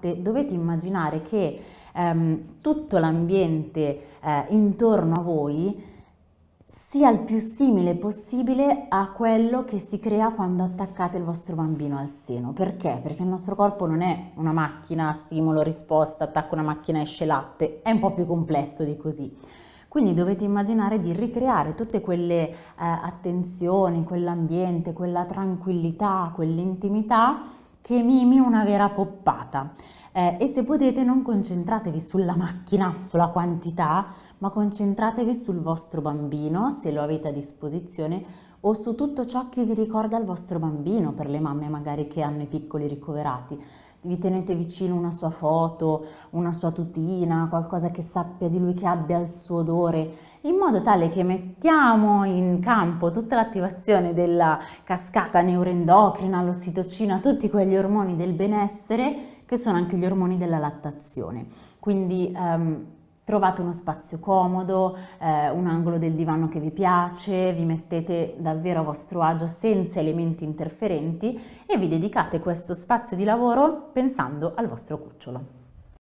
latte dovete immaginare che ehm, tutto l'ambiente eh, intorno a voi sia il più simile possibile a quello che si crea quando attaccate il vostro bambino al seno. Perché? Perché il nostro corpo non è una macchina, stimolo, risposta, attacco una macchina, esce latte, è un po' più complesso di così. Quindi dovete immaginare di ricreare tutte quelle eh, attenzioni, quell'ambiente, quella tranquillità, quell'intimità che mimi una vera poppata. Eh, e se potete non concentratevi sulla macchina, sulla quantità, ma concentratevi sul vostro bambino, se lo avete a disposizione, o su tutto ciò che vi ricorda il vostro bambino, per le mamme magari che hanno i piccoli ricoverati vi tenete vicino una sua foto, una sua tutina, qualcosa che sappia di lui, che abbia il suo odore, in modo tale che mettiamo in campo tutta l'attivazione della cascata neuroendocrina, l'ossitocina, tutti quegli ormoni del benessere che sono anche gli ormoni della lattazione. Quindi um, Trovate uno spazio comodo, eh, un angolo del divano che vi piace, vi mettete davvero a vostro agio senza elementi interferenti e vi dedicate questo spazio di lavoro pensando al vostro cucciolo.